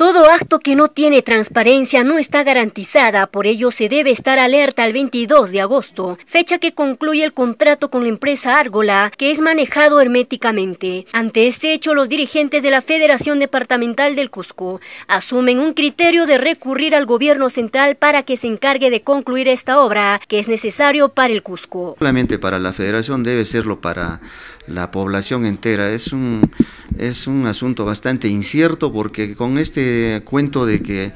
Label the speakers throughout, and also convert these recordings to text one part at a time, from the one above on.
Speaker 1: Todo acto que no tiene transparencia no está garantizada, por ello se debe estar alerta el 22 de agosto, fecha que concluye el contrato con la empresa Árgola, que es manejado herméticamente. Ante este hecho, los dirigentes de la Federación Departamental del Cusco asumen un criterio de recurrir al gobierno central para que se encargue de concluir esta obra, que es necesario para el Cusco.
Speaker 2: Solamente para la Federación debe serlo para la población entera. Es un es un asunto bastante incierto porque con este cuento de que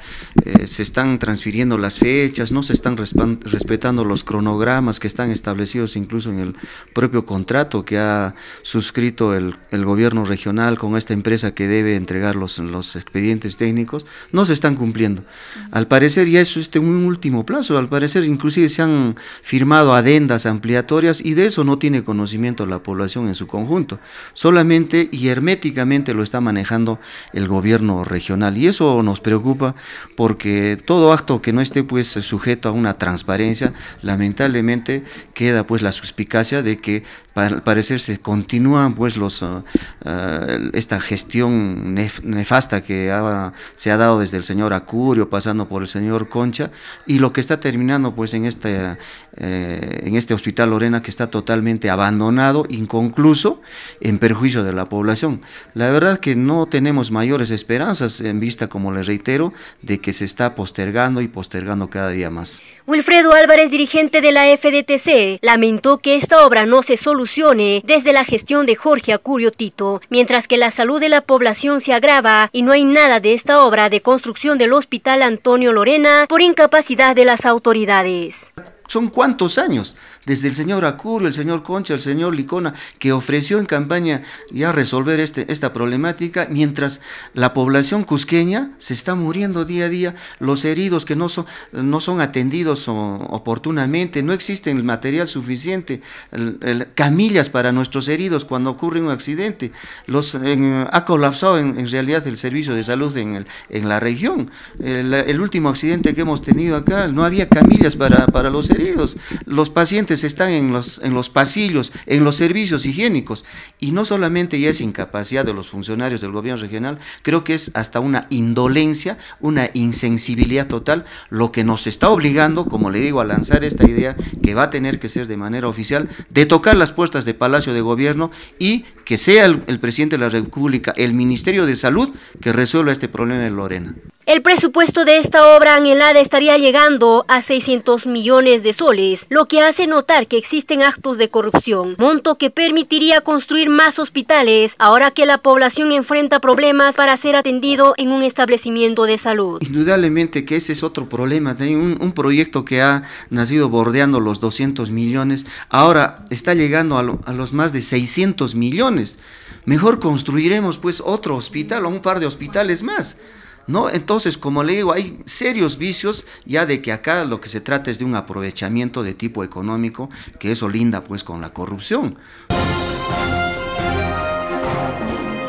Speaker 2: eh, se están transfiriendo las fechas, no se están respetando los cronogramas que están establecidos incluso en el propio contrato que ha suscrito el, gobierno regional con esta empresa que debe entregar los, los expedientes técnicos, no se están cumpliendo. Al parecer ya es este un último plazo, al parecer inclusive se han firmado adendas ampliatorias y de eso no tiene conocimiento la población en su conjunto, solamente y hermético lo está manejando el gobierno regional. Y eso nos preocupa porque todo acto que no esté pues sujeto a una transparencia, lamentablemente queda pues la suspicacia de que al parecer se continúan pues los ah, ah, esta gestión nefasta que se ha dado desde el señor Acurio pasando por el señor Concha y lo que está terminando pues en este eh, en este hospital Lorena que está totalmente abandonado, inconcluso en perjuicio de la población. La verdad que no tenemos mayores esperanzas en vista, como les reitero, de que se está postergando y postergando cada día más.
Speaker 1: Wilfredo Álvarez, dirigente de la FDTC, lamentó que esta obra no se solucione desde la gestión de Jorge Acurio Tito, mientras que la salud de la población se agrava y no hay nada de esta obra de construcción del Hospital Antonio Lorena por incapacidad de las autoridades
Speaker 2: son cuántos años, desde el señor Acurio, el señor Concha, el señor Licona, que ofreció en campaña ya resolver este, esta problemática, mientras la población cusqueña se está muriendo día a día, los heridos que no son, no son atendidos oportunamente, no existen el material suficiente, camillas para nuestros heridos cuando ocurre un accidente, los, ha colapsado en, realidad el servicio de salud en, en la región. El, último accidente que hemos tenido acá, no había camillas para, para los Queridos, los pacientes están en los, en los pasillos, en los servicios higiénicos. Y no solamente ya es incapacidad de los funcionarios del gobierno regional, creo que es hasta una indolencia, una insensibilidad total, lo que nos está obligando, como le digo, a lanzar esta idea que va a tener que ser de manera oficial, de tocar las puertas de Palacio de Gobierno y que sea el, el presidente de la República, el Ministerio de Salud, que resuelva este problema en Lorena.
Speaker 1: El presupuesto de esta obra anhelada estaría llegando a 600 millones de soles, lo que hace notar que existen actos de corrupción, monto que permitiría construir más hospitales ahora que la población enfrenta problemas para ser atendido en un establecimiento de salud.
Speaker 2: Indudablemente que ese es otro problema, hay un, proyecto que ha nacido bordeando los 200 millones, ahora está llegando a, a los más de 600 millones. Mejor construiremos pues otro hospital o un par de hospitales más. ¿no? Entonces, como le digo, hay serios vicios, ya de que acá lo que se trata es de un aprovechamiento de tipo económico, que eso linda pues con la corrupción.